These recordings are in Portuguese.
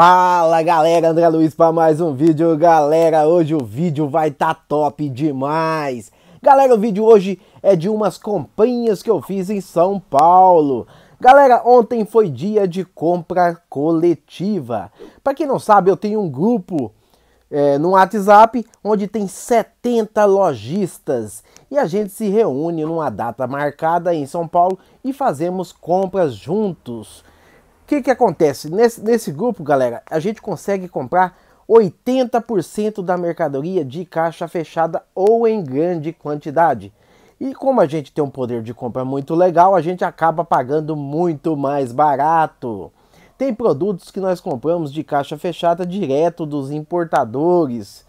Fala galera, André Luiz para mais um vídeo. Galera, hoje o vídeo vai estar tá top demais. Galera, o vídeo hoje é de umas comprinhas que eu fiz em São Paulo. Galera, ontem foi dia de compra coletiva. Para quem não sabe, eu tenho um grupo é, no WhatsApp onde tem 70 lojistas e a gente se reúne numa data marcada em São Paulo e fazemos compras juntos que, que acontece? Nesse, nesse grupo, galera, a gente consegue comprar 80% da mercadoria de caixa fechada ou em grande quantidade. E como a gente tem um poder de compra muito legal, a gente acaba pagando muito mais barato. Tem produtos que nós compramos de caixa fechada direto dos importadores.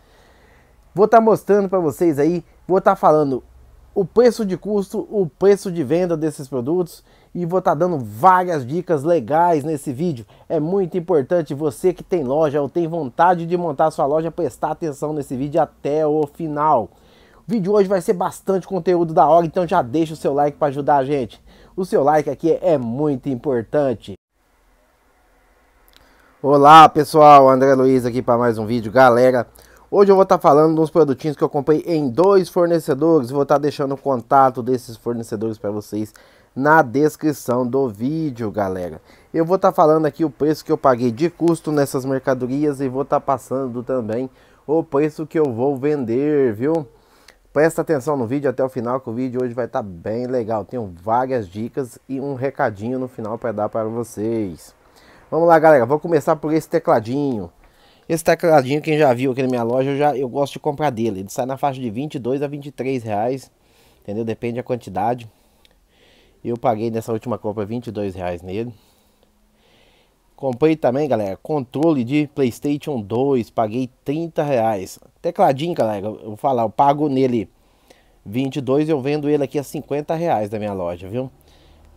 Vou estar tá mostrando para vocês aí, vou estar tá falando o preço de custo, o preço de venda desses produtos e vou estar tá dando várias dicas legais nesse vídeo. É muito importante você que tem loja ou tem vontade de montar sua loja prestar atenção nesse vídeo até o final. O vídeo hoje vai ser bastante conteúdo da hora, então já deixa o seu like para ajudar a gente. O seu like aqui é muito importante. Olá pessoal, André Luiz aqui para mais um vídeo. Galera, Hoje eu vou estar tá falando dos produtinhos que eu comprei em dois fornecedores. Vou estar tá deixando o contato desses fornecedores para vocês na descrição do vídeo, galera. Eu vou estar tá falando aqui o preço que eu paguei de custo nessas mercadorias e vou estar tá passando também o preço que eu vou vender, viu? Presta atenção no vídeo até o final que o vídeo hoje vai estar tá bem legal. Tenho várias dicas e um recadinho no final para dar para vocês. Vamos lá, galera. Vou começar por esse tecladinho. Esse tecladinho, quem já viu aqui na minha loja, eu, já, eu gosto de comprar dele. Ele sai na faixa de 22 a 23 reais, entendeu? Depende da quantidade. Eu paguei nessa última compra 22 reais nele. Comprei também, galera, controle de Playstation 2, paguei 30 reais. Tecladinho, galera, eu vou falar, eu pago nele 22 eu vendo ele aqui a 50 reais da minha loja, viu?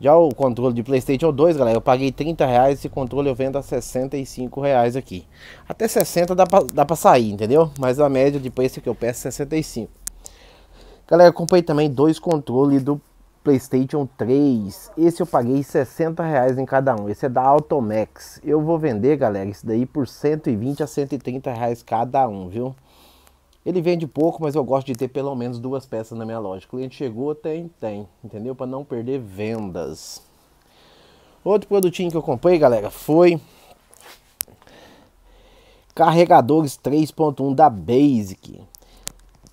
Já o controle de Playstation 2, galera, eu paguei 30 reais, esse controle eu vendo a 65 reais aqui. Até 60 dá pra, dá pra sair, entendeu? Mas a média de preço que eu peço é 65. Galera, eu comprei também dois controles do PlayStation 3. Esse eu paguei 60 reais em cada um. Esse é da Automax. Eu vou vender, galera, isso daí por 120 a 130 reais cada um, viu? Ele vende pouco, mas eu gosto de ter pelo menos duas peças na minha loja. O cliente chegou, tem, tem, entendeu? Para não perder vendas. Outro produtinho que eu comprei, galera, foi carregadores 3.1 da Basic.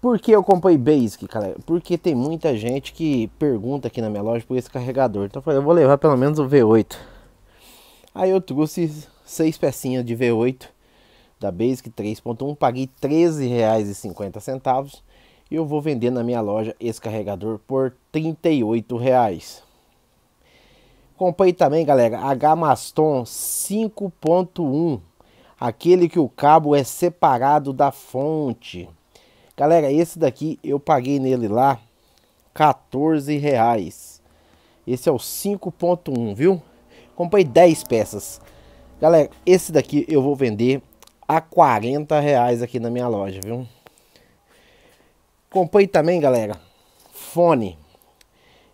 Por que eu comprei Basic, galera? Porque tem muita gente que pergunta aqui na minha loja por esse carregador. Então eu falei, eu vou levar pelo menos o V8. Aí eu trouxe seis pecinhas de V8 da Basic 3.1, paguei R$13,50 e eu vou vender na minha loja esse carregador por R$38,00. Comprei também, galera, H Maston 5.1, aquele que o cabo é separado da fonte. Galera, esse daqui eu paguei nele lá 14 reais. Esse é o 5.1, viu? Comprei 10 peças. Galera, esse daqui eu vou vender a 40 reais aqui na minha loja, viu? Comprei também, galera, fone.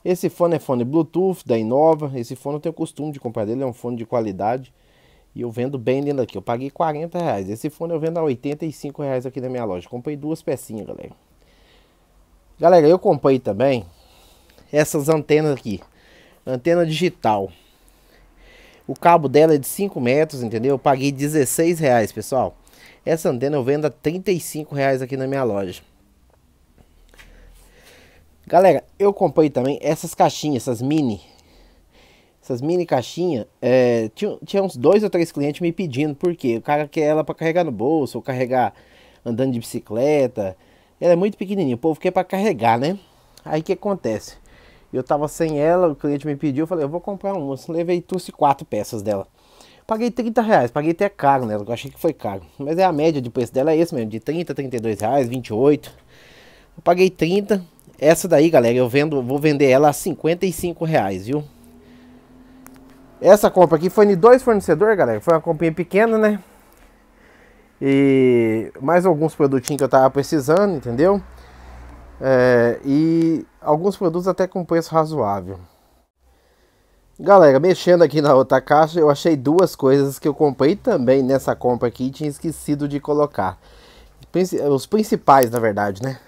Esse fone é fone Bluetooth da Inova. Esse fone eu tenho o costume de comprar dele, é um fone de qualidade. E eu vendo bem dentro aqui. Eu paguei 40 reais. Esse fone eu vendo a 85 reais aqui na minha loja. Comprei duas pecinhas, galera. Galera, eu comprei também essas antenas aqui. Antena digital. O cabo dela é de 5 metros, entendeu? Eu paguei 16 reais, pessoal. Essa antena eu vendo a 35 reais aqui na minha loja. Galera, eu comprei também essas caixinhas, essas mini essas mini caixinhas, é, tinha, tinha uns dois ou três clientes me pedindo, porque o cara quer ela para carregar no bolso, ou carregar andando de bicicleta. Ela é muito pequenininha, o povo quer para carregar, né? Aí o que acontece? Eu tava sem ela, o cliente me pediu, eu falei, eu vou comprar uma. Levei, trouxe quatro peças dela. Paguei 30 reais, paguei até caro nela, eu achei que foi caro. Mas é a média de preço dela, é esse mesmo, de 30, 32 reais, 28. Eu paguei 30. Essa daí, galera, eu vendo, vou vender ela a 55 reais, viu? Essa compra aqui foi de dois fornecedores, galera. Foi uma comprinha pequena, né? E mais alguns produtinhos que eu tava precisando, entendeu? É, e alguns produtos até com preço razoável. Galera, mexendo aqui na outra caixa, eu achei duas coisas que eu comprei também nessa compra aqui e tinha esquecido de colocar. Os principais, na verdade, né?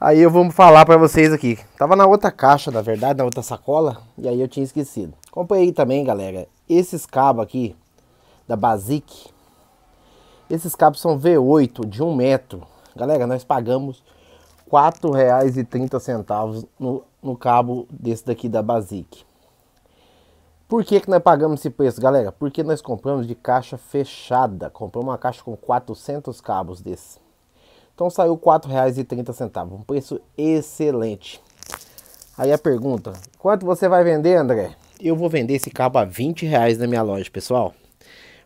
Aí eu vou falar para vocês aqui. Tava na outra caixa, na verdade, na outra sacola, e aí eu tinha esquecido. Acompanha aí também, galera. Esses cabos aqui da Basic. Esses cabos são V8 de 1 um metro. Galera, nós pagamos R$ 4,30 no, no cabo desse daqui da Basic. Por que, que nós pagamos esse preço, galera? Porque nós compramos de caixa fechada. Compramos uma caixa com 400 cabos desse. Então saiu R$ 4,30. Um preço excelente. Aí a pergunta, quanto você vai vender, André? eu vou vender esse cabo a 20 reais na minha loja, pessoal.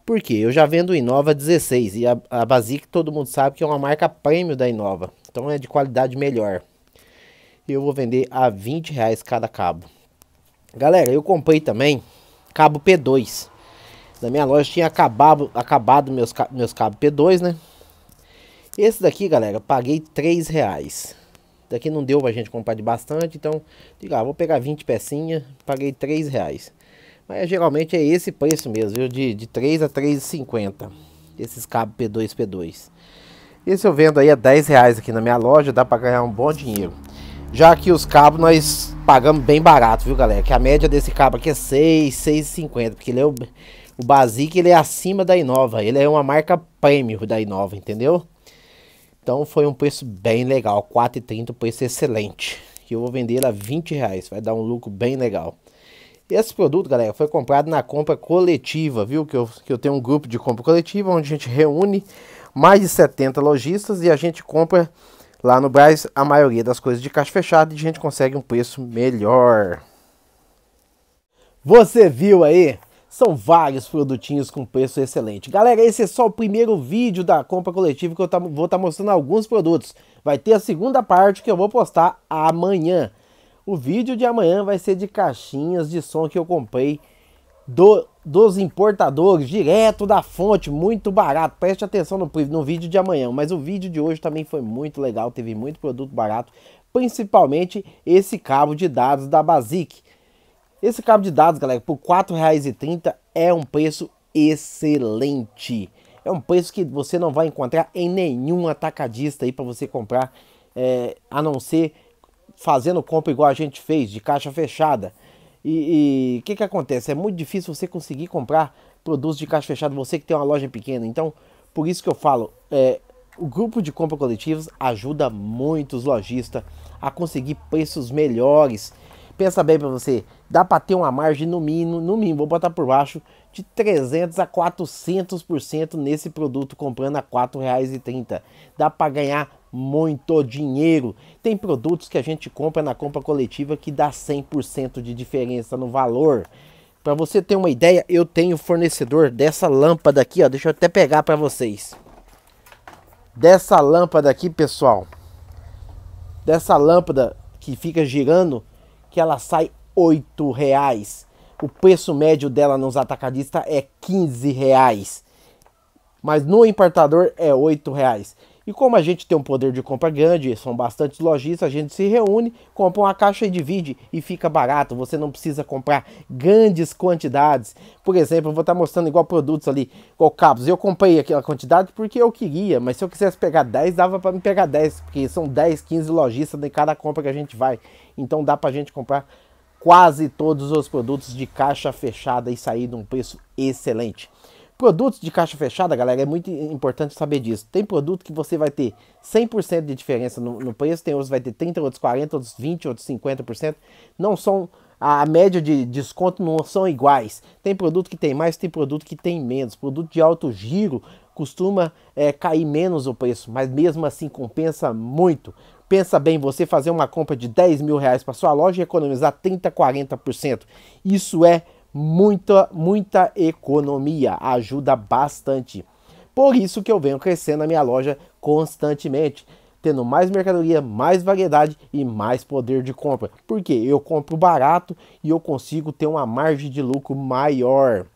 Porque eu já vendo o Inova 16 e a, a Basic todo mundo sabe que é uma marca premium da Inova. Então é de qualidade melhor. Eu vou vender a 20 reais cada cabo. Galera, eu comprei também cabo P2. Na minha loja tinha acabado, acabado meus, meus cabos P2, né? Esse daqui, galera, paguei 3 reais. Daqui não deu pra gente comprar de bastante, então, diga, ah, vou pegar 20 pecinhas, paguei 3 reais. Mas é, geralmente é esse preço mesmo, viu? De, de 3 a 3,50. Esses cabos P2, P2. Esse eu vendo aí a 10 reais aqui na minha loja, dá pra ganhar um bom dinheiro. Já que os cabos nós pagamos bem barato, viu galera? Que a média desse cabo aqui é 6, 6,50, porque ele é o... O Basic ele é acima da Inova, ele é uma marca premium da Inova, entendeu? Então foi um preço bem legal, 4,30, preço excelente. E eu vou vender ele a 20 reais, vai dar um lucro bem legal. Esse produto, galera, foi comprado na compra coletiva, viu? Que eu, que eu tenho um grupo de compra coletiva, onde a gente reúne mais de 70 lojistas e a gente compra lá no Braz a maioria das coisas de caixa fechada e a gente consegue um preço melhor. Você viu aí? São vários produtinhos com preço excelente. Galera, esse é só o primeiro vídeo da compra coletiva que eu tá, vou estar tá mostrando alguns produtos. Vai ter a segunda parte que eu vou postar amanhã. O vídeo de amanhã vai ser de caixinhas de som que eu comprei do, dos importadores, direto da fonte, muito barato. Preste atenção no, no vídeo de amanhã, mas o vídeo de hoje também foi muito legal, teve muito produto barato, principalmente esse cabo de dados da Basic. Esse cabo de dados, galera, por R$ 4,30 é um preço excelente. É um preço que você não vai encontrar em nenhum atacadista aí para você comprar, é, a não ser fazendo compra igual a gente fez, de caixa fechada. E o que, que acontece? É muito difícil você conseguir comprar produtos de caixa fechada, você que tem uma loja pequena. Então, por isso que eu falo, é, o grupo de compra coletivos ajuda muitos lojistas a conseguir preços melhores pensa bem para você, dá para ter uma margem no mínimo, no mínimo, vou botar por baixo, de 300 a 400% nesse produto comprando a R$ 4,30. Dá para ganhar muito dinheiro. Tem produtos que a gente compra na compra coletiva que dá 100% de diferença no valor. Para você ter uma ideia, eu tenho fornecedor dessa lâmpada aqui, ó, deixa eu até pegar para vocês. Dessa lâmpada aqui, pessoal. Dessa lâmpada que fica girando, que ela sai oito reais. O preço médio dela nos atacadistas é quinze reais. Mas no importador é oito reais. E como a gente tem um poder de compra grande, são bastantes lojistas, a gente se reúne, compra uma caixa e divide e fica barato. Você não precisa comprar grandes quantidades. Por exemplo, eu vou estar tá mostrando igual produtos ali, igual cabos. Eu comprei aquela quantidade porque eu queria, mas se eu quisesse pegar 10, dava para me pegar 10, porque são 10, 15 lojistas de cada compra que a gente vai. Então dá para a gente comprar quase todos os produtos de caixa fechada e sair de um preço excelente. Produtos de caixa fechada, galera, é muito importante saber disso. Tem produto que você vai ter 100% de diferença no, no, preço, tem outros vai ter 30, outros 40, outros 20, outros 50%. Não são a média de desconto não são iguais. Tem produto que tem mais, tem produto que tem menos. Produto de alto giro costuma é, cair menos o preço, mas mesmo assim compensa muito. Pensa bem, você fazer uma compra de 10 mil reais para sua loja e economizar 30, 40%. Isso é muita, muita economia, ajuda bastante. Por isso que eu venho crescendo a minha loja constantemente, tendo mais mercadoria, mais variedade e mais poder de compra. Porque eu compro barato e eu consigo ter uma margem de lucro maior.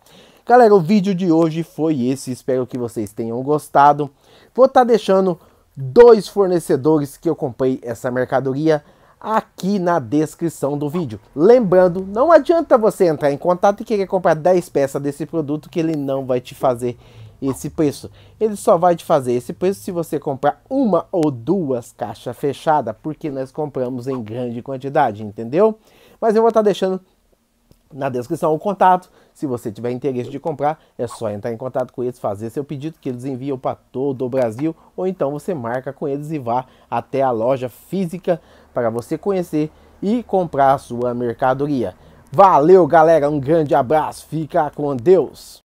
Galera, o vídeo de hoje foi esse, espero que vocês tenham gostado. Vou estar tá deixando dois fornecedores que eu comprei essa mercadoria aqui na descrição do vídeo. Lembrando, não adianta você entrar em contato e querer comprar 10 peças desse produto que ele não vai te fazer esse preço. Ele só vai te fazer esse preço se você comprar uma ou duas caixas fechadas, porque nós compramos em grande quantidade, entendeu? Mas eu vou estar tá deixando na descrição o contato. Se você tiver interesse de comprar, é só entrar em contato com eles, fazer seu pedido que eles enviam para todo o Brasil, ou então você marca com eles e vá até a loja física para você conhecer e comprar a sua mercadoria. Valeu, galera, um grande abraço, fica com Deus.